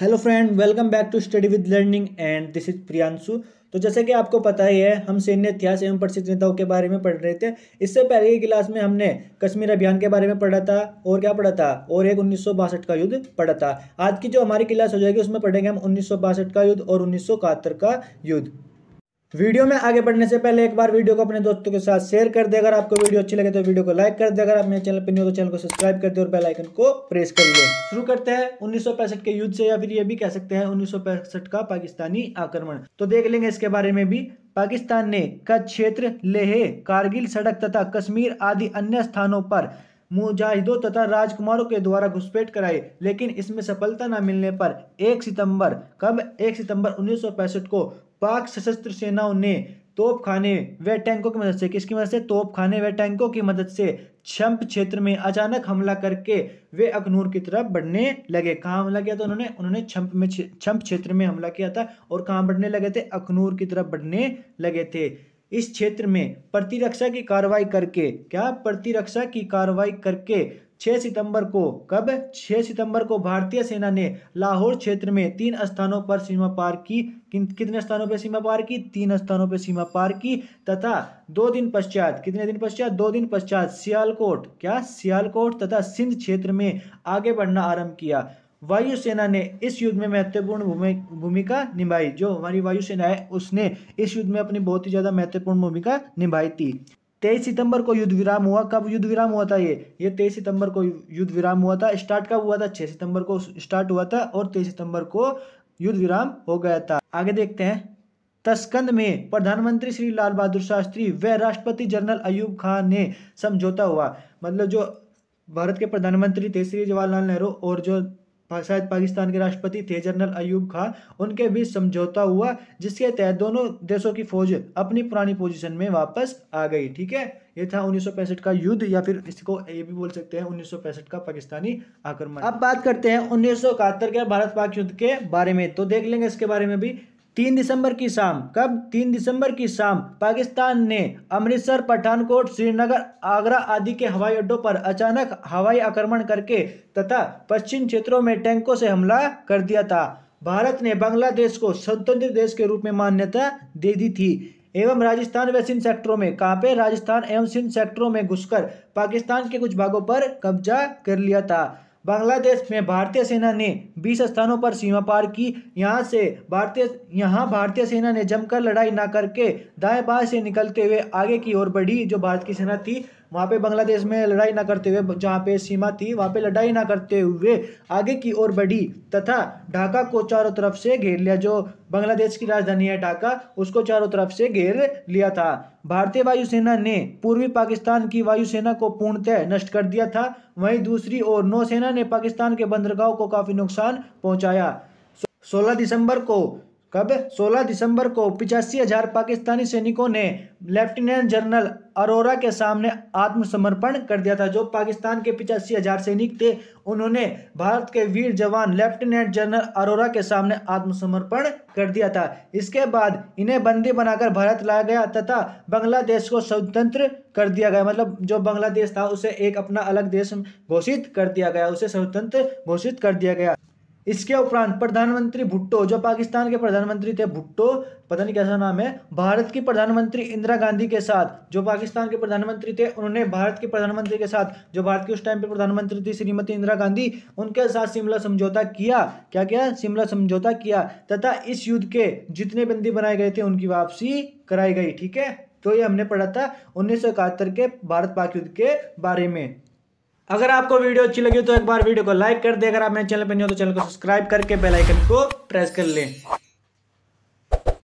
hello friend welcome back to study with learning and this is Priyanshu तो जैसे कि आपको पता ही है हम सैन्य इतिहास एवं प्रसिद्ध नेताओं के बारे में पढ़ रहे थे इससे पहले की क्लास में हमने कश्मीर अभियान के बारे में पढ़ा था और क्या पढ़ा था और एक उन्नीस का युद्ध पढ़ा था आज की जो हमारी क्लास हो जाएगी उसमें पढ़ेंगे हम उन्नीस का युद्ध और उन्नीस का युद्ध वीडियो में आगे बढ़ने से पहले एक बार वीडियो को अपने दोस्तों के साथ शेयर कर दे अगर आपको वीडियो अच्छी लगे तो वीडियो को लाइक कर दे अगर आप मेरे चैनल पर नहीं हो तो चैनल को सब्सक्राइब कर दे और बेल आइकन को प्रेस कर ले शुरू करते हैं उन्नीस के युद्ध से या फिर ये भी कह सकते हैं उन्नीस का पाकिस्तानी आक्रमण तो देख लेंगे इसके बारे में भी पाकिस्तान ने कच्छ क्षेत्र लेह कारगिल सड़क तथा कश्मीर आदि अन्य स्थानों पर मुजाहिदों तथा राजकुमारों के द्वारा घुसपैठ कराई लेकिन इसमें सफलता न मिलने पर 1 सितंबर कब 1 सितंबर 1965 को पाक सशस्त्र सेनाओं ने तोपखाने व टैंकों की मदद से किसकी मदद से तोपखाने व टैंकों की मदद से छंप क्षेत्र में अचानक हमला करके वे अखनूर की तरफ बढ़ने लगे कहाँ हमला किया था उन्होंने उन्होंने छंप में छंप क्षेत्र में हमला किया था और कहाँ बढ़ने लगे थे अखनूर की तरफ बढ़ने लगे थे इस क्षेत्र में प्रतिरक्षा की कार्रवाई करके क्या प्रतिरक्षा की कार्रवाई करके 6 सितंबर को कब 6 सितंबर को भारतीय सेना ने लाहौर क्षेत्र में तीन स्थानों पर सीमा पार की कितने स्थानों पर सीमा पार की तीन स्थानों पर सीमा पार की तथा दो दिन पश्चात कितने दिन पश्चात दो दिन पश्चात सियालकोट क्या सियालकोट तथा सिंध क्षेत्र में आगे बढ़ना आरंभ किया वायुसेना ने इस युद्ध में महत्वपूर्ण भूमिका निभाई जो हमारी वायुसेना है उसने इस युद्ध में अपनी बहुत ही ज़्यादा महत्वपूर्ण भूमिका निभाई थी तेईस सितंबर को युद्ध विराम हुआ कब युद्ध विराम हुआ था ये ये तेईस सितंबर को युद्ध विराम हुआ था स्टार्ट कब हुआ था छः सितंबर को स्टार्ट हुआ था और तेईस सितंबर को युद्ध विराम हो गया था आगे देखते हैं तस्कंद में प्रधानमंत्री श्री लाल बहादुर शास्त्री व राष्ट्रपति जनरल अयूब खान ने समझौता हुआ मतलब जो भारत के प्रधानमंत्री थे श्री जवाहरलाल नेहरू और जो शायद पाकिस्तान के राष्ट्रपति थे जनरल अयूब खां उनके बीच समझौता हुआ जिसके तहत दोनों देशों की फौज अपनी पुरानी पोजीशन में वापस आ गई ठीक है ये था उन्नीस का युद्ध या फिर इसको ये भी बोल सकते हैं उन्नीस का पाकिस्तानी आक्रमण अब बात करते हैं उन्नीस के भारत पाक युद्ध के बारे में तो देख लेंगे इसके बारे में भी तीन दिसंबर की शाम कब तीन दिसंबर की शाम पाकिस्तान ने अमृतसर पठानकोट श्रीनगर आगरा आदि के हवाई अड्डों पर अचानक हवाई आक्रमण करके तथा पश्चिम क्षेत्रों में टैंकों से हमला कर दिया था भारत ने बांग्लादेश को स्वतंत्र देश के रूप में मान्यता दे दी थी एवं राजस्थान व सिंध सेक्टरों में कांपे राजस्थान एवं सिंध सेक्टरों में घुसकर पाकिस्तान के कुछ भागों पर कब्जा कर लिया था बांग्लादेश में भारतीय सेना ने 20 स्थानों पर सीमा पार की यहां से भारतीय यहां भारतीय सेना ने जमकर लड़ाई ना करके दाएं बाएं से निकलते हुए आगे की ओर बढ़ी जो भारत की सेना थी वहाँ पे बांग्लादेश में लड़ाई ना करते हुए जहाँ पे सीमा थी वहाँ पे लड़ाई ना करते हुए आगे की ओर बढ़ी तथा ढाका को चारों तरफ से घेर लिया जो बांग्लादेश की राजधानी है ढाका उसको चारों तरफ से घेर लिया था भारतीय वायुसेना ने पूर्वी पाकिस्तान की वायुसेना को पूर्णतः नष्ट कर दिया था वहीं दूसरी ओर नौसेना ने पाकिस्तान के बंदरगाहों को काफ़ी नुकसान पहुँचाया सोलह दिसंबर को कब 16 दिसंबर को पिचासी हजार पाकिस्तानी सैनिकों ने लेफ्टिनेंट जनरल अरोरा के सामने आत्मसमर्पण कर दिया था जो पाकिस्तान के पिचासी हजार सैनिक थे उन्होंने भारत के वीर जवान लेफ्टिनेंट जनरल अरोरा के सामने आत्मसमर्पण कर दिया था इसके बाद इन्हें बंदी बनाकर भारत लाया गया तथा बांग्लादेश को स्वतंत्र कर दिया गया मतलब जो बांग्लादेश था उसे एक अपना अलग देश घोषित कर दिया गया उसे स्वतंत्र घोषित कर दिया गया इसके उपरांत प्रधानमंत्री भुट्टो जो पाकिस्तान के प्रधानमंत्री थे भुट्टो पता नहीं कैसा नाम है भारत की प्रधानमंत्री इंदिरा गांधी के साथ जो पाकिस्तान के प्रधानमंत्री थे उन्होंने भारत की प्रधानमंत्री के साथ जो भारत की उस टाइम पे प्रधानमंत्री थी श्रीमती इंदिरा गांधी उनके साथ शिमला समझौता किया क्या किया शिमला समझौता किया तथा इस युद्ध के जितने बंदी बनाए गए थे उनकी वापसी कराई गई ठीक है तो ये हमने पढ़ा था उन्नीस के भारत पाक युद्ध के बारे में अगर आपको वीडियो अच्छी लगी तो एक बार वीडियो को लाइक कर दे अगर आप मेरे चैनल पर नहीं हो तो चैनल को सब्सक्राइब करके बेलाइकन को प्रेस कर लें